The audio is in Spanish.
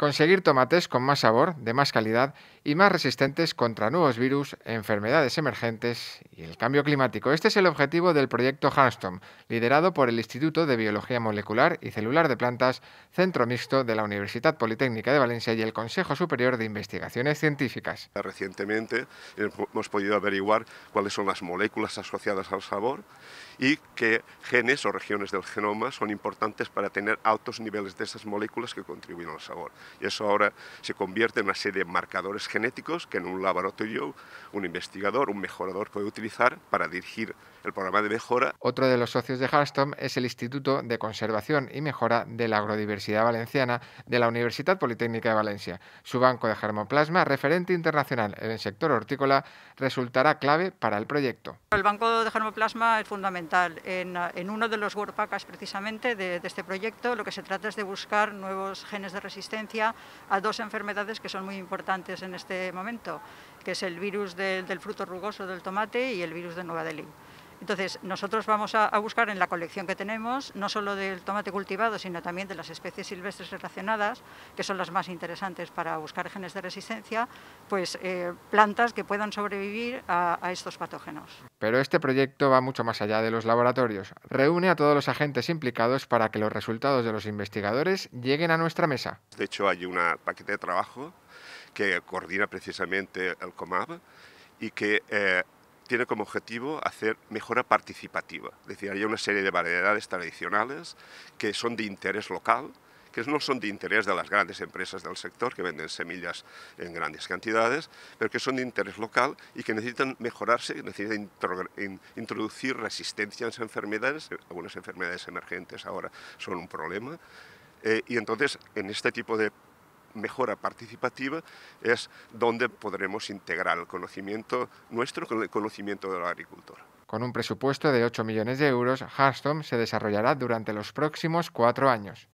conseguir tomates con más sabor, de más calidad y más resistentes contra nuevos virus, enfermedades emergentes y el cambio climático. Este es el objetivo del proyecto Hanstom, liderado por el Instituto de Biología Molecular y Celular de Plantas, Centro Mixto de la Universidad Politécnica de Valencia y el Consejo Superior de Investigaciones Científicas. Recientemente hemos podido averiguar cuáles son las moléculas asociadas al sabor y qué genes o regiones del genoma son importantes para tener altos niveles de esas moléculas que contribuyen al sabor. Y eso ahora se convierte en una serie de marcadores genéticos que en un laboratorio un investigador, un mejorador puede utilizar para dirigir el programa de mejora. Otro de los socios de Harstom es el Instituto de Conservación y Mejora de la Agrodiversidad Valenciana de la Universidad Politécnica de Valencia. Su banco de germoplasma, referente internacional en el sector hortícola, resultará clave para el proyecto. El banco de germoplasma es fundamental. En, uno de los workpacks precisamente de, este proyecto lo que se trata es de buscar nuevos genes de resistencia a dos enfermedades que son muy importantes en este momento, que es el virus del, del fruto rugoso del tomate y el virus de Nueva Delhi. Entonces, nosotros vamos a, buscar en la colección que tenemos, no solo del tomate cultivado, sino también de las especies silvestres relacionadas, que son las más interesantes para buscar genes de resistencia, pues eh, plantas que puedan sobrevivir a, estos patógenos. Pero este proyecto va mucho más allá de los laboratorios. Reúne a todos los agentes implicados para que los resultados de los investigadores lleguen a nuestra mesa. De hecho, hay un paquete de trabajo que coordina precisamente el COMAB y que... Eh, tiene como objetivo hacer mejora participativa. Es decir, hay una serie de variedades tradicionales que son de interés local, que no son de interés de las grandes empresas del sector que venden semillas en grandes cantidades, pero que son de interés local y que necesitan mejorarse, necesitan introducir resistencia a las enfermedades, algunas enfermedades emergentes ahora son un problema, eh, y entonces en este tipo de mejora participativa es donde podremos integrar el conocimiento nuestro con el conocimiento del agricultor. Con un presupuesto de 8 millones de euros, Harstom se desarrollará durante los próximos cuatro años.